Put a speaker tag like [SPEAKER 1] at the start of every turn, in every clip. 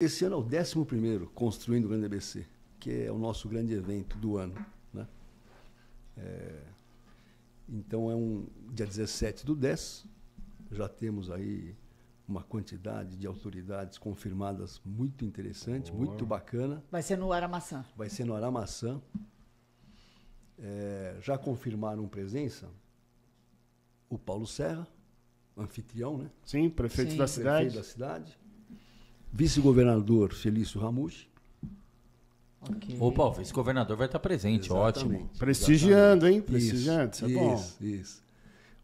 [SPEAKER 1] Esse ano é o 11 Construindo o Grande ABC, que é o nosso grande evento do ano. Né? É, então é um dia 17 do 10, já temos aí uma quantidade de autoridades confirmadas muito interessante, Boa. muito bacana.
[SPEAKER 2] Vai ser no Aramaçã.
[SPEAKER 1] Vai ser no Aramaçã. É, já confirmaram presença o Paulo Serra, anfitrião, né? Sim, prefeito Sim. da cidade. Prefeito da cidade vice-governador Felício Ramucci. Okay. Opa, o vice-governador vai estar presente, Exatamente. ótimo. Prestigiando, hein? Prestigiando, isso, isso, é bom. Isso, isso.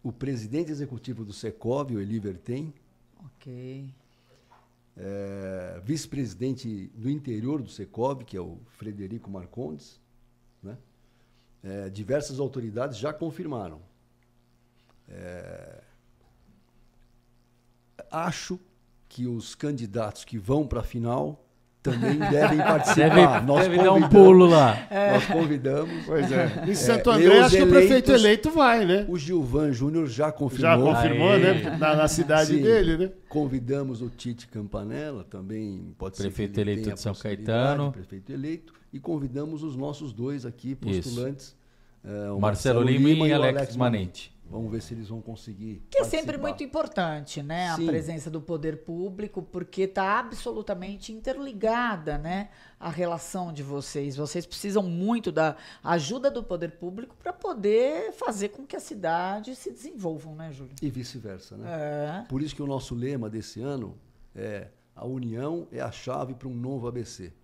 [SPEAKER 1] O presidente executivo do Secov, o Eli Vertem.
[SPEAKER 2] Ok.
[SPEAKER 1] É, vice-presidente do interior do Secov, que é o Frederico Marcondes. Né? É, diversas autoridades já confirmaram. É, acho que os candidatos que vão para a final também devem participar. Deve, nós deve dar um pulo lá. É. Nós convidamos. Pois é. é. Em Santo é, André, acho que o prefeito eleito vai, né? O Gilvan Júnior já confirmou. Já confirmou, Aê. né? Na, na cidade Sim. dele, né? Convidamos o Tite Campanella, também pode prefeito ser. Prefeito eleito de São Caetano. Prefeito eleito. E convidamos os nossos dois aqui, postulantes. Eh, Marcelo, Marcelo, Lima, e Alex, Alex Manente. Vamos ver se eles vão conseguir. Que participar. é sempre muito
[SPEAKER 2] importante, né? Sim. A presença do poder público, porque está absolutamente interligada, né? A relação de vocês. Vocês precisam muito da ajuda do poder público para poder fazer com que a cidade se desenvolva, né, Júlio? E
[SPEAKER 1] vice-versa, né? É. Por isso que o nosso lema desse ano é a união é a chave para um novo ABC.